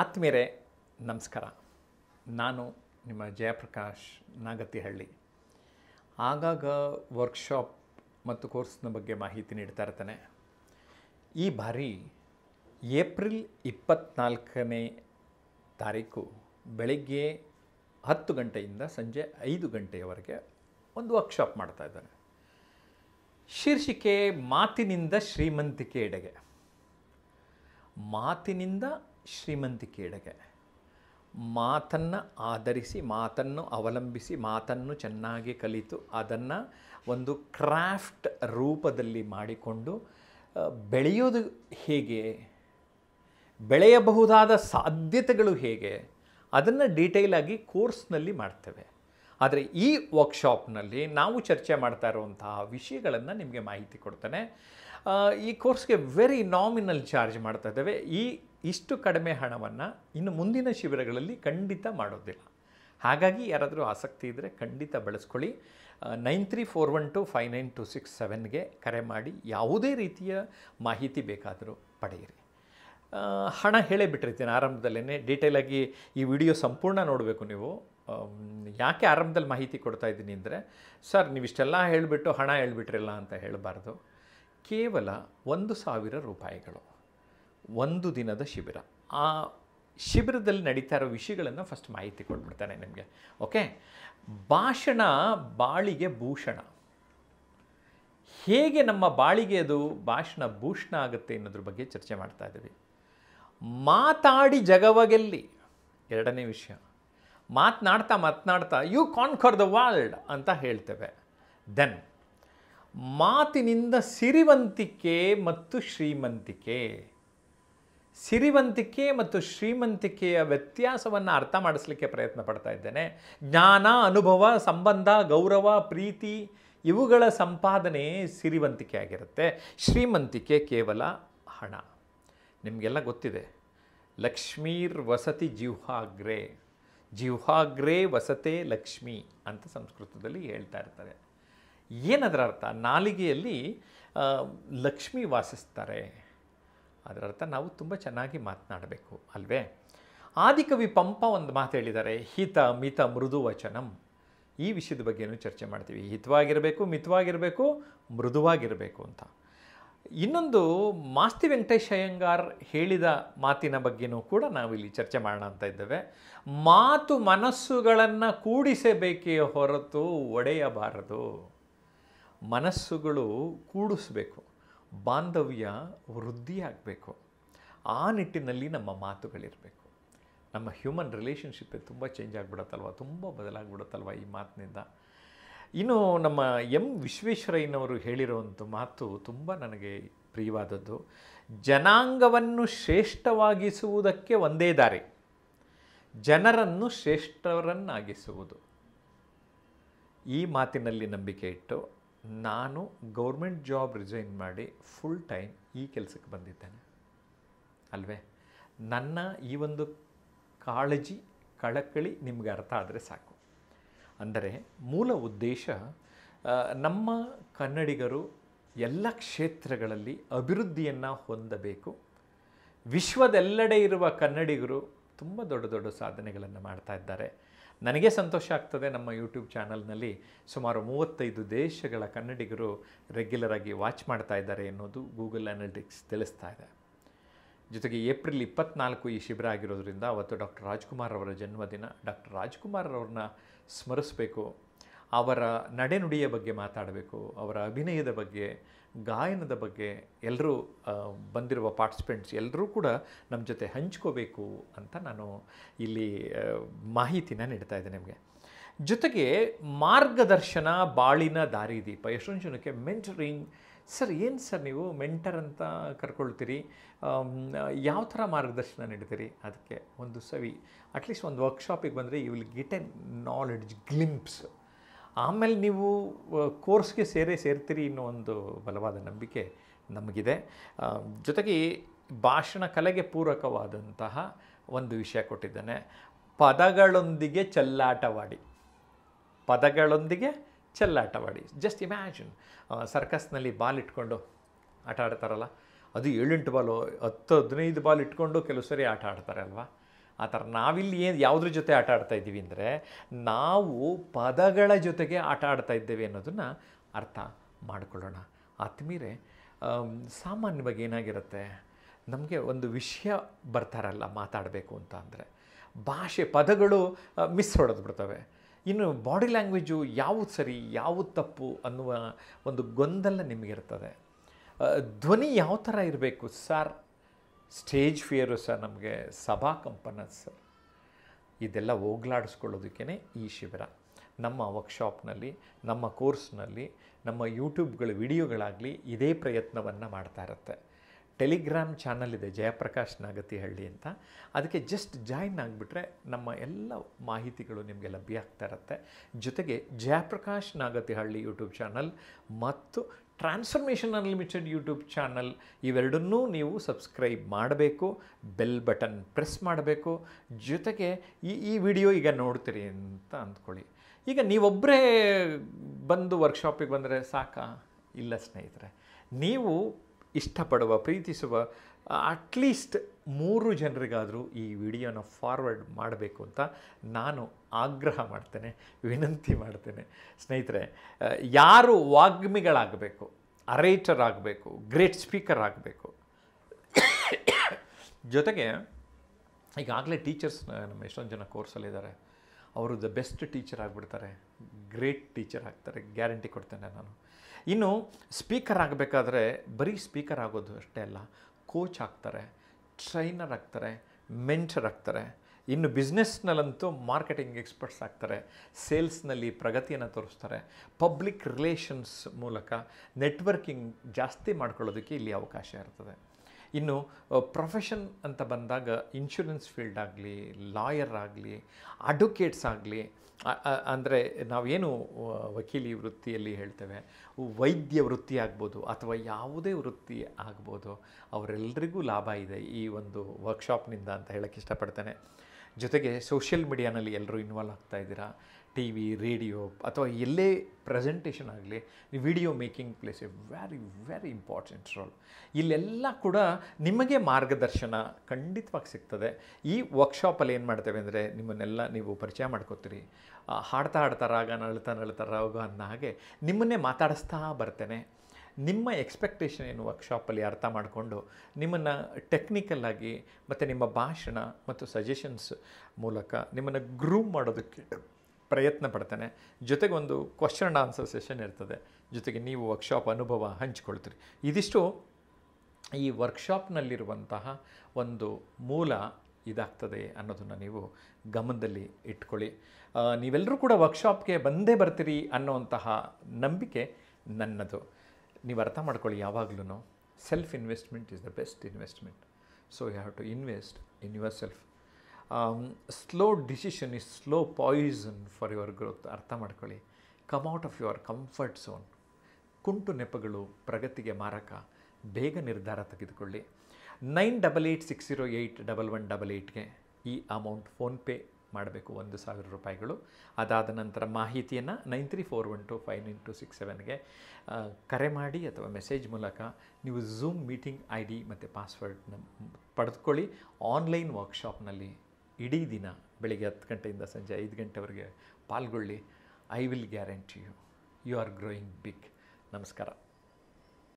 ಆತ್ಮೀರೆ ನಮಸ್ಕಾರ ನಾನು ನಿಮ್ಮ ಜಯಪ್ರಕಾಶ್ ನಾಗತಿಹಳ್ಳಿ ಆಗಾಗ ವರ್ಕ್ಶಾಪ್ ಮತ್ತು ಕೋರ್ಸ್ನ ಬಗ್ಗೆ ಮಾಹಿತಿ ನೀಡ್ತಾ ಇರ್ತಾನೆ ಈ ಬಾರಿ ಏಪ್ರಿಲ್ ಇಪ್ಪತ್ತ್ನಾಲ್ಕನೇ ತಾರೀಕು ಬೆಳಗ್ಗೆ ಹತ್ತು ಗಂಟೆಯಿಂದ ಸಂಜೆ ಐದು ಗಂಟೆಯವರೆಗೆ ಒಂದು ವರ್ಕ್ಶಾಪ್ ಮಾಡ್ತಾ ಇದ್ದಾನೆ ಶೀರ್ಷಿಕೆ ಮಾತಿನಿಂದ ಶ್ರೀಮಂತಿಕೆ ಎಡೆಗೆ ಮಾತಿನಿಂದ ಶ್ರೀಮಂತಿಕೆಯೆಡೆಗೆ ಮಾತನ್ನು ಆಧರಿಸಿ ಮಾತನ್ನು ಅವಲಂಬಿಸಿ ಮಾತನ್ನು ಚೆನ್ನಾಗಿ ಕಲಿತು ಅದನ್ನು ಒಂದು ಕ್ರಾಫ್ಟ್ ರೂಪದಲ್ಲಿ ಮಾಡಿಕೊಂಡು ಬೆಳೆಯೋದು ಹೇಗೆ ಬೆಳೆಯಬಹುದಾದ ಸಾಧ್ಯತೆಗಳು ಹೇಗೆ ಅದನ್ನು ಡೀಟೇಲಾಗಿ ಕೋರ್ಸ್ನಲ್ಲಿ ಮಾಡ್ತೇವೆ ಆದರೆ ಈ ವರ್ಕ್ಶಾಪ್ನಲ್ಲಿ ನಾವು ಚರ್ಚೆ ಮಾಡ್ತಾ ಇರುವಂತಹ ವಿಷಯಗಳನ್ನು ನಿಮಗೆ ಮಾಹಿತಿ ಕೊಡ್ತೇನೆ ಈ ಕೋರ್ಸ್ಗೆ ವೆರಿ ನಾಮಿನಲ್ ಚಾರ್ಜ್ ಮಾಡ್ತಾ ಇದ್ದೇವೆ ಈ ಇಷ್ಟು ಕಡಿಮೆ ಹಣವನ್ನು ಇನ್ನು ಮುಂದಿನ ಶಿಬಿರಗಳಲ್ಲಿ ಖಂಡಿತ ಮಾಡೋದಿಲ್ಲ ಹಾಗಾಗಿ ಯಾರಾದರೂ ಆಸಕ್ತಿ ಇದ್ದರೆ ಖಂಡಿತ ಬಳಸ್ಕೊಳ್ಳಿ nine three four one two five nine two six ಸೆವೆನ್ಗೆ ಕರೆ ಮಾಡಿ ಯಾವುದೇ ರೀತಿಯ ಮಾಹಿತಿ ಬೇಕಾದರೂ ಪಡೆಯಿರಿ ಹಣ ಹೇಳೇ ಬಿಟ್ಟಿರ್ತೀನಿ ಆರಂಭದಲ್ಲೇ ಡೀಟೇಲಾಗಿ ಈ ವಿಡಿಯೋ ಸಂಪೂರ್ಣ ನೋಡಬೇಕು ನೀವು ಯಾಕೆ ಆರಂಭದಲ್ಲಿ ಮಾಹಿತಿ ಕೊಡ್ತಾ ಇದ್ದೀನಿ ಅಂದರೆ ಸರ್ ನೀವು ಇಷ್ಟೆಲ್ಲ ಹೇಳಿಬಿಟ್ಟು ಹಣ ಹೇಳಿಬಿಟ್ರಲ್ಲ ಅಂತ ಹೇಳಬಾರ್ದು ಕೇವಲ ಒಂದು ಸಾವಿರ ರೂಪಾಯಿಗಳು ಒಂದು ದಿನದ ಶಿಬಿರ ಆ ಶಿಬಿರದಲ್ಲಿ ನಡೀತಾ ಇರೋ ವಿಷಯಗಳನ್ನು ಫಸ್ಟ್ ಮಾಹಿತಿ ಕೊಟ್ಬಿಡ್ತಾನೆ ನಿಮಗೆ ಓಕೆ ಭಾಷಣ ಬಾಳಿಗೆ ಭೂಷಣ ಹೇಗೆ ನಮ್ಮ ಬಾಳಿಗೆ ಅದು ಭಾಷಣ ಭೂಷಣ ಆಗುತ್ತೆ ಅನ್ನೋದ್ರ ಬಗ್ಗೆ ಚರ್ಚೆ ಮಾಡ್ತಾ ಇದ್ದೀವಿ ಮಾತಾಡಿ ಜಗವಗೆಲ್ಲಿ ಎರಡನೇ ವಿಷಯ ಮಾತನಾಡ್ತಾ ಮಾತನಾಡ್ತಾ ಯು ಕಾನ್ಕರ್ ದ ವರ್ಲ್ಡ್ ಅಂತ ಹೇಳ್ತೇವೆ ದೆನ್ ಮಾತಿನಿಂದ ಸಿರಿವಂತಿಕೆ ಮತ್ತು ಶ್ರೀಮಂತಿಕೆ ಸಿರಿವಂತಿಕೆ ಮತ್ತು ಶ್ರೀಮಂತಿಕೆಯ ವ್ಯತ್ಯಾಸವನ್ನು ಅರ್ಥ ಮಾಡಿಸ್ಲಿಕ್ಕೆ ಪ್ರಯತ್ನ ಪಡ್ತಾ ಇದ್ದೇನೆ ಜ್ಞಾನ ಅನುಭವ ಸಂಬಂಧ ಗೌರವ ಪ್ರೀತಿ ಇವುಗಳ ಸಂಪಾದನೆ ಸಿರಿವಂತಿಕೆ ಆಗಿರುತ್ತೆ ಶ್ರೀಮಂತಿಕೆ ಕೇವಲ ಹಣ ನಿಮಗೆಲ್ಲ ಗೊತ್ತಿದೆ ಲಕ್ಷ್ಮೀರ್ ವಸತಿ ಜಿಹ್ವಾಗ್ರೆ ಜಿಹ್ವಾಗ್ರೆ ವಸತೆ ಲಕ್ಷ್ಮಿ ಅಂತ ಸಂಸ್ಕೃತದಲ್ಲಿ ಹೇಳ್ತಾ ಇರ್ತಾರೆ ಏನದರ ಅರ್ಥ ನಾಲಿಗೆಯಲ್ಲಿ ಲಕ್ಷ್ಮಿ ವಾಸಿಸ್ತಾರೆ ಅದರರ್ಥ ನಾವು ತುಂಬ ಚೆನ್ನಾಗಿ ಮಾತನಾಡಬೇಕು ಅಲ್ವೇ ಆದಿಕವಿ ಪಂಪ ಒಂದು ಮಾತು ಹೇಳಿದ್ದಾರೆ ಹಿತ ಮಿತ ಮೃದು ವಚನಂ ಈ ವಿಷಯದ ಬಗ್ಗೆನೂ ಚರ್ಚೆ ಮಾಡ್ತೀವಿ ಹಿತವಾಗಿರಬೇಕು ಮಿತವಾಗಿರಬೇಕು ಮೃದುವಾಗಿರಬೇಕು ಅಂತ ಇನ್ನೊಂದು ಮಾಸ್ತಿ ವೆಂಕಟೇಶ್ ಅಯ್ಯಂಗಾರ್ ಹೇಳಿದ ಮಾತಿನ ಬಗ್ಗೆನೂ ಕೂಡ ನಾವಿಲ್ಲಿ ಚರ್ಚೆ ಮಾಡೋಣ ಅಂತ ಇದ್ದೇವೆ ಮಾತು ಮನಸ್ಸುಗಳನ್ನು ಕೂಡಿಸಬೇಕೇ ಹೊರತು ಒಡೆಯಬಾರದು ಮನಸ್ಸುಗಳು ಕೂಡಿಸಬೇಕು ಬಾಂಧವ್ಯ ವೃದ್ಧಿಯಾಗಬೇಕು ಆ ನಿಟ್ಟಿನಲ್ಲಿ ನಮ್ಮ ಮಾತುಗಳಿರಬೇಕು ನಮ್ಮ ಹ್ಯೂಮನ್ ರಿಲೇಷನ್ಶಿಪ್ಪೇ ತುಂಬ ಚೇಂಜ್ ಆಗಿಬಿಡತ್ತಲ್ವ ತುಂಬ ಬದಲಾಗಿಬಿಡುತ್ತಲ್ವ ಈ ಮಾತಿನಿಂದ ಇನ್ನು ನಮ್ಮ ಎಂ ವಿಶ್ವೇಶ್ವರಯ್ಯನವರು ಹೇಳಿರುವಂಥ ಮಾತು ತುಂಬ ನನಗೆ ಪ್ರಿಯವಾದದ್ದು ಜನಾಂಗವನ್ನು ಶ್ರೇಷ್ಠವಾಗಿಸುವುದಕ್ಕೆ ಒಂದೇ ದಾರಿ ಜನರನ್ನು ಶ್ರೇಷ್ಠರನ್ನಾಗಿಸುವುದು ಈ ಮಾತಿನಲ್ಲಿ ನಂಬಿಕೆ ಇಟ್ಟು ನಾನು ಗೌರ್ಮೆಂಟ್ ಜಾಬ್ ರಿಜೈನ್ ಮಾಡಿ ಫುಲ್ ಟೈಮ್ ಈ ಕೆಲಸಕ್ಕೆ ಬಂದಿದ್ದೇನೆ ಅಲ್ವೇ ನನ್ನ ಈ ಒಂದು ಕಾಳಜಿ ಕಳಕಳಿ ನಿಮಗೆ ಅರ್ಥ ಆದರೆ ಸಾಕು ಅಂದರೆ ಮೂಲ ಉದ್ದೇಶ ನಮ್ಮ ಕನ್ನಡಿಗರು ಎಲ್ಲ ಕ್ಷೇತ್ರಗಳಲ್ಲಿ ಅಭಿವೃದ್ಧಿಯನ್ನು ಹೊಂದಬೇಕು ವಿಶ್ವದೆಲ್ಲೆಡೆ ಇರುವ ಕನ್ನಡಿಗರು ತುಂಬ ದೊಡ್ಡ ದೊಡ್ಡ ಸಾಧನೆಗಳನ್ನು ಮಾಡ್ತಾ ಇದ್ದಾರೆ ನನಗೆ ಸಂತೋಷ ಆಗ್ತದೆ ನಮ್ಮ ಯೂಟ್ಯೂಬ್ ಚಾನಲ್ನಲ್ಲಿ ಸುಮಾರು ಮೂವತ್ತೈದು ದೇಶಗಳ ಕನ್ನಡಿಗರು ರೆಗ್ಯುಲರ್ ಆಗಿ ವಾಚ್ ಮಾಡ್ತಾ ಇದ್ದಾರೆ ಎನ್ನುವುದು ಗೂಗಲ್ ಅನಾಲಿಟಿಕ್ಸ್ ತಿಳಿಸ್ತಾ ಇದೆ ಜೊತೆಗೆ ಏಪ್ರಿಲ್ ಇಪ್ಪತ್ನಾಲ್ಕು ಈ ಶಿಬಿರ ಆಗಿರೋದ್ರಿಂದ ಅವತ್ತು ಡಾಕ್ಟರ್ ರಾಜ್ಕುಮಾರ್ ಅವರ ಜನ್ಮದಿನ ಡಾಕ್ಟರ್ ರಾಜ್ಕುಮಾರ್ ಅವ್ರನ್ನ ಸ್ಮರಿಸಬೇಕು ಅವರ ನಡೆನುಡಿಯ ಬಗ್ಗೆ ಮಾತಾಡಬೇಕು ಅವರ ಅಭಿನಯದ ಬಗ್ಗೆ ಗಾಯನದ ಬಗ್ಗೆ ಎಲ್ಲರೂ ಬಂದಿರುವ ಪಾರ್ಟಿಸಿಪೆಂಟ್ಸ್ ಎಲ್ಲರೂ ಕೂಡ ನಮ್ಮ ಜೊತೆ ಹಂಚ್ಕೋಬೇಕು ಅಂತ ನಾನು ಇಲ್ಲಿ ಮಾಹಿತಿನ ನೀಡ್ತಾ ಇದ್ದೆ ನಿಮಗೆ ಜೊತೆಗೆ ಮಾರ್ಗದರ್ಶನ ಬಾಳಿನ ದಾರಿದೀಪ ಎಷ್ಟೊಂದು ಜನಕ್ಕೆ ಮೆಂಟರಿಂಗ್ ಸರ್ ಏನು ಸರ್ ನೀವು ಮೆಂಟರ್ ಅಂತ ಕರ್ಕೊಳ್ತೀರಿ ಯಾವ ಥರ ಮಾರ್ಗದರ್ಶನ ನೀಡ್ತೀರಿ ಅದಕ್ಕೆ ಒಂದು ಸವಿ ಅಟ್ಲೀಸ್ಟ್ ಒಂದು ವರ್ಕ್ಶಾಪಿಗೆ ಬಂದರೆ you will get a knowledge glimpse ಆಮೇಲೆ ನೀವು ಕೋರ್ಸ್ಗೆ ಸೇರೇ ಸೇರ್ತೀರಿ ಅನ್ನೋ ಒಂದು ಬಲವಾದ ನಂಬಿಕೆ ನಮಗಿದೆ ಜೊತೆಗೆ ಭಾಷಣ ಕಲೆಗೆ ಪೂರಕವಾದಂತಹ ಒಂದು ವಿಷಯ ಕೊಟ್ಟಿದ್ದಾನೆ ಪದಗಳೊಂದಿಗೆ ಚಲ್ಲಾಟವಾಡಿ ಪದಗಳೊಂದಿಗೆ ಚೆಲ್ಲಾಟವಾಡಿ ಜಸ್ಟ್ ಇಮ್ಯಾಜಿನ್ ಸರ್ಕಸ್ನಲ್ಲಿ ಬಾಲ್ ಇಟ್ಕೊಂಡು ಆಟ ಆಡ್ತಾರಲ್ಲ ಅದು ಏಳೆಂಟು ಬಾಲು ಹತ್ತು ಹದಿನೈದು ಬಾಲ್ ಇಟ್ಕೊಂಡು ಕೆಲವು ಸರಿ ಆಟ ಆಡ್ತಾರೆ ಅಲ್ವಾ ಆ ಥರ ನಾವಿಲ್ಲಿ ಏನು ಯಾವುದ್ರ ಜೊತೆ ಆಟ ಆಡ್ತಾ ಇದ್ದೀವಿ ಅಂದರೆ ನಾವು ಪದಗಳ ಜೊತೆಗೆ ಆಟ ಆಡ್ತಾ ಇದ್ದೇವೆ ಅನ್ನೋದನ್ನು ಅರ್ಥ ಮಾಡಿಕೊಳ್ಳೋಣ ಆತ್ಮೀರೆ ಸಾಮಾನ್ಯವಾಗಿ ಏನಾಗಿರುತ್ತೆ ನಮಗೆ ಒಂದು ವಿಷಯ ಬರ್ತಾರಲ್ಲ ಮಾತಾಡಬೇಕು ಅಂತ ಅಂದರೆ ಭಾಷೆ ಪದಗಳು ಮಿಸ್ ಹೊಡೆದು ಬಿಡ್ತವೆ ಇನ್ನು ಬಾಡಿ ಲ್ಯಾಂಗ್ವೇಜು ಯಾವುದು ಸರಿ ಯಾವುದು ತಪ್ಪು ಅನ್ನುವ ಒಂದು ಗೊಂದಲ ನಿಮಗಿರ್ತದೆ ಧ್ವನಿ ಯಾವ ಥರ ಇರಬೇಕು ಸರ್ ಸ್ಟೇಜ್ ಫಿಯರು ಸರ್ ನಮಗೆ ಸಭಾ ಕಂಪನ ಸರ್ ಇದೆಲ್ಲ ಹೋಗ್ಲಾಡಿಸ್ಕೊಳ್ಳೋದಕ್ಕೇ ಈ ಶಿಬಿರ ನಮ್ಮ ವರ್ಕ್ಶಾಪ್ನಲ್ಲಿ ನಮ್ಮ ಕೋರ್ಸ್ನಲ್ಲಿ ನಮ್ಮ ಯೂಟ್ಯೂಬ್ಗಳ ವಿಡಿಯೋಗಳಾಗಲಿ ಇದೇ ಪ್ರಯತ್ನವನ್ನು ಮಾಡ್ತಾ ಇರುತ್ತೆ ಟೆಲಿಗ್ರಾಮ್ ಚಾನಲ್ ಇದೆ ಜಯಪ್ರಕಾಶ್ ನಾಗತಿಹಳ್ಳಿ ಅಂತ ಅದಕ್ಕೆ ಜಸ್ಟ್ ಜಾಯಿನ್ ಆಗಿಬಿಟ್ರೆ ನಮ್ಮ ಎಲ್ಲ ಮಾಹಿತಿಗಳು ನಿಮಗೆ ಲಭ್ಯ ಆಗ್ತಾ ಇರುತ್ತೆ ಜೊತೆಗೆ ಜಯಪ್ರಕಾಶ್ ನಾಗತಿಹಳ್ಳಿ ಯೂಟ್ಯೂಬ್ ಚಾನಲ್ ಮತ್ತು ಟ್ರಾನ್ಸ್ಫರ್ಮೇಷನ್ ಅನ್ಲಿಮಿಟೆಡ್ ಯೂಟ್ಯೂಬ್ ಚಾನಲ್ ಇವೆರಡನ್ನೂ ನೀವು ಸಬ್ಸ್ಕ್ರೈಬ್ ಮಾಡಬೇಕು ಬೆಲ್ ಬಟನ್ ಪ್ರೆಸ್ ಮಾಡಬೇಕು ಜೊತೆಗೆ ಈ ಈ ವಿಡಿಯೋ ಈಗ ನೋಡ್ತೀರಿ ಅಂತ ಅಂದ್ಕೊಳ್ಳಿ ಈಗ ನೀವೊಬ್ಬರೇ ಬಂದು ವರ್ಕ್ಶಾಪಿಗೆ ಬಂದರೆ ಸಾಕಾ ಇಲ್ಲ ಸ್ನೇಹಿತರೆ ನೀವು ಇಷ್ಟಪಡುವ ಪ್ರೀತಿಸುವ ಅಟ್ಲೀಸ್ಟ್ ಮೂರು ಜನರಿಗಾದರೂ ಈ ವಿಡಿಯೋನ ಫಾರ್ವರ್ಡ್ ಮಾಡಬೇಕು ಅಂತ ನಾನು ಆಗ್ರಹ ಮಾಡ್ತೇನೆ ವಿನಂತಿ ಮಾಡ್ತೇನೆ ಸ್ನೇಹಿತರೆ ಯಾರು ವಾಗ್ಮಿಗಳಾಗಬೇಕು ಅರೇಟರ್ ಆಗಬೇಕು ಗ್ರೇಟ್ ಸ್ಪೀಕರ್ ಆಗಬೇಕು ಜೊತೆಗೆ ಈಗಾಗಲೇ ಟೀಚರ್ಸ್ ನಮ್ಮ ಎಷ್ಟೊಂದು ಜನ ಕೋರ್ಸಲ್ಲಿದ್ದಾರೆ ಅವರು ದ ಬೆಸ್ಟ್ ಟೀಚರ್ ಆಗಿಬಿಡ್ತಾರೆ ಗ್ರೇಟ್ ಟೀಚರ್ ಆಗ್ತಾರೆ ಗ್ಯಾರಂಟಿ ಕೊಡ್ತೇನೆ ನಾನು ಇನ್ನು ಸ್ಪೀಕರ್ ಆಗಬೇಕಾದ್ರೆ ಬರೀ ಸ್ಪೀಕರ್ ಆಗೋದು ಅಷ್ಟೇ ಅಲ್ಲ ಕೋಚ್ ಆಗ್ತಾರೆ ಟ್ರೈನರ್ ಆಗ್ತಾರೆ ಮೆಂಟರ್ ಆಗ್ತಾರೆ ಇನ್ನು ಬಿಸ್ನೆಸ್ನಲ್ಲಂತೂ ಮಾರ್ಕೆಟಿಂಗ್ ಎಕ್ಸ್ಪರ್ಟ್ಸ್ ಆಗ್ತಾರೆ ಸೇಲ್ಸ್ನಲ್ಲಿ ಪ್ರಗತಿಯನ್ನು ತೋರಿಸ್ತಾರೆ ಪಬ್ಲಿಕ್ ರಿಲೇಷನ್ಸ್ ಮೂಲಕ ನೆಟ್ವರ್ಕಿಂಗ್ ಜಾಸ್ತಿ ಮಾಡ್ಕೊಳ್ಳೋದಕ್ಕೆ ಇಲ್ಲಿ ಅವಕಾಶ ಇರ್ತದೆ ಇನ್ನು ಪ್ರೊಫೆಷನ್ ಅಂತ ಬಂದಾಗ ಇನ್ಶೂರೆನ್ಸ್ ಫೀಲ್ಡ್ ಆಗಲಿ ಲಾಯರ್ ಆಗಲಿ ಅಡ್ವೊಕೇಟ್ಸ್ ಆಗಲಿ ಅಂದರೆ ನಾವೇನು ವಕೀಲಿ ವೃತ್ತಿಯಲ್ಲಿ ಹೇಳ್ತೇವೆ ವೈದ್ಯ ವೃತ್ತಿ ಆಗ್ಬೋದು ಅಥವಾ ಯಾವುದೇ ವೃತ್ತಿ ಆಗ್ಬೋದು ಅವರೆಲ್ಲರಿಗೂ ಲಾಭ ಇದೆ ಈ ಒಂದು ವರ್ಕ್ಶಾಪ್ನಿಂದ ಅಂತ ಹೇಳೋಕ್ಕೆ ಇಷ್ಟಪಡ್ತೇನೆ ಜೊತೆಗೆ ಸೋಷಿಯಲ್ ಮೀಡಿಯಾನಲ್ಲಿ ಎಲ್ಲರೂ ಇನ್ವಾಲ್ವ್ ಆಗ್ತಾ ಇದ್ದೀರಾ ಟಿ ವಿ ರೇಡಿಯೋ ಅಥವಾ ಎಲ್ಲೇ ಪ್ರೆಸೆಂಟೇಷನ್ ಆಗಲಿ video making plays a very very important role ಇಲ್ಲೆಲ್ಲ ಕೂಡ ನಿಮಗೆ ಮಾರ್ಗದರ್ಶನ ಖಂಡಿತವಾಗಿ ಸಿಗ್ತದೆ ಈ ವರ್ಕ್ಶಾಪಲ್ಲಿ ಏನು ಮಾಡ್ತೇವೆ ಅಂದರೆ ನಿಮ್ಮನ್ನೆಲ್ಲ ನೀವು ಪರಿಚಯ ಮಾಡ್ಕೋತೀರಿ ಹಾಡ್ತಾ ಹಾಡ್ತಾ ರಾಗ ನಳ್ತಾ ನಳ್ತಾ ರಾಗ ಅನ್ನೋ ಹಾಗೆ ನಿಮ್ಮನ್ನೇ ಮಾತಾಡಿಸ್ತಾ ಬರ್ತೇನೆ ನಿಮ್ಮ ಎಕ್ಸ್ಪೆಕ್ಟೇಷನ್ ಏನು ವರ್ಕ್ಶಾಪಲ್ಲಿ ಅರ್ಥ ಮಾಡಿಕೊಂಡು ನಿಮ್ಮನ್ನು ಟೆಕ್ನಿಕಲ್ಲಾಗಿ ಮತ್ತು ನಿಮ್ಮ ಭಾಷಣ ಮತ್ತು ಸಜೆಷನ್ಸ್ ಮೂಲಕ ನಿಮ್ಮನ್ನು ಗ್ರೂಮ್ ಮಾಡೋದಕ್ಕೆ ಪ್ರಯತ್ನ ಪಡ್ತೇನೆ ಜೊತೆಗೆ ಒಂದು ಕ್ವಶನ್ ಆನ್ಸರ್ ಸೆಷನ್ ಇರ್ತದೆ ಜೊತೆಗೆ ನೀವು ವರ್ಕ್ಶಾಪ್ ಅನುಭವ ಹಂಚಿಕೊಳ್ತೀರಿ ಇದಿಷ್ಟು ಈ ವರ್ಕ್ಶಾಪ್ನಲ್ಲಿರುವಂತಹ ಒಂದು ಮೂಲ ಇದಾಗ್ತದೆ ಅನ್ನೋದನ್ನು ನೀವು ಗಮನದಲ್ಲಿ ಇಟ್ಕೊಳ್ಳಿ ನೀವೆಲ್ಲರೂ ಕೂಡ ವರ್ಕ್ಶಾಪ್ಗೆ ಬಂದೇ ಬರ್ತೀರಿ ಅನ್ನೋವಂತಹ ನಂಬಿಕೆ ನನ್ನದು ನೀವು ಅರ್ಥ ಮಾಡ್ಕೊಳ್ಳಿ ಯಾವಾಗಲೂ self investment is the best investment so you have to invest in yourself slow decision is slow poison for your growth ಅರ್ಥ ಮಾಡ್ಕೊಳ್ಳಿ come out of your comfort zone ಕುಂಟು ನೆಪಗಳು ಪ್ರಗತಿಗೆ ಮಾರಕ ಬೇಗ ನಿರ್ಧಾರ ತೆಗೆದುಕೊಳ್ಳಿ nine double eight six zero eight double one double ಏಯ್ಟ್ಗೆ ಈ ಅಮೌಂಟ್ ಫೋನ್ಪೇ ಮಾಡಬೇಕು ಒಂದು ಸಾವಿರ ರೂಪಾಯಿಗಳು ಅದಾದ ನಂತರ ಮಾಹಿತಿಯನ್ನು nine three four one two five nine two six ಸೆವೆನ್ಗೆ ಕರೆ ಮಾಡಿ ಅಥವಾ ಮೆಸೇಜ್ ಮೂಲಕ ನೀವು ಝೂಮ್ ಮೀಟಿಂಗ್ ಐ ಡಿ ಮತ್ತು ಪಾಸ್ವರ್ಡ್ನ ಪಡೆದುಕೊಳ್ಳಿ ಆನ್ಲೈನ್ ವರ್ಕ್ಶಾಪ್ನಲ್ಲಿ ಇಡೀ ದಿನ ಬೆಳಿಗ್ಗೆ ಹತ್ತು ಗಂಟೆಯಿಂದ ಸಂಜೆ ಐದು ಗಂಟೆವರೆಗೆ ಪಾಲ್ಗೊಳ್ಳಿ I will guarantee you you are growing big ನಮಸ್ಕಾರ